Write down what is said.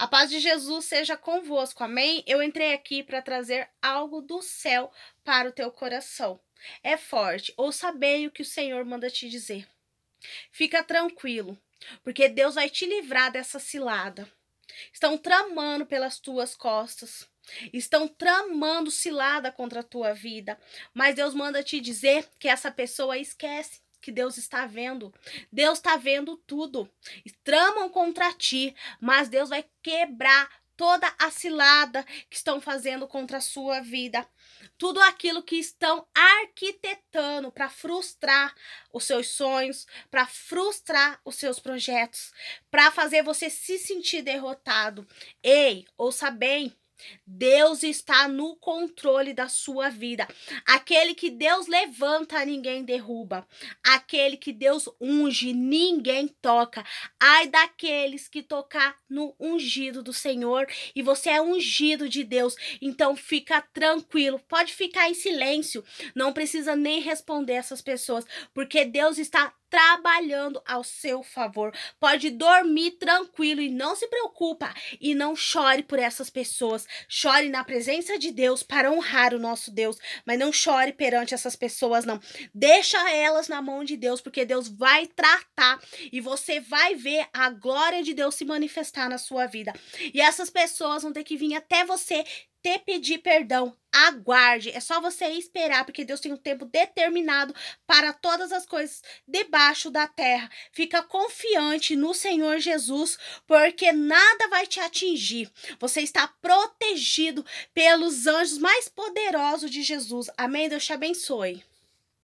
A paz de Jesus seja convosco. Amém? Eu entrei aqui para trazer algo do céu para o teu coração. É forte, ou sabei o que o Senhor manda te dizer. Fica tranquilo, porque Deus vai te livrar dessa cilada. Estão tramando pelas tuas costas. Estão tramando cilada contra a tua vida, mas Deus manda te dizer que essa pessoa esquece que Deus está vendo. Deus está vendo tudo. Tramam contra ti, mas Deus vai quebrar toda a cilada que estão fazendo contra a sua vida, tudo aquilo que estão arquitetando para frustrar os seus sonhos, para frustrar os seus projetos, para fazer você se sentir derrotado. Ei, ouça bem, Deus está no controle da sua vida. Aquele que Deus levanta, ninguém derruba. Aquele que Deus unge, ninguém toca. Ai daqueles que tocar no ungido do Senhor, e você é ungido de Deus. Então fica tranquilo, pode ficar em silêncio, não precisa nem responder essas pessoas, porque Deus está trabalhando ao seu favor. Pode dormir tranquilo e não se preocupa e não chore por essas pessoas. Chore na presença de Deus para honrar o nosso Deus, mas não chore perante essas pessoas não. Deixa elas na mão de Deus, porque Deus vai tratar e você vai ver a glória de Deus se manifestar na sua vida. E essas pessoas vão ter que vir até você te pedir perdão. Aguarde, é só você esperar, porque Deus tem um tempo determinado para todas as coisas debaixo da terra. Fica confiante no Senhor Jesus, porque nada vai te atingir. Você está protegido pelos anjos mais poderosos de Jesus. Amém? Deus te abençoe.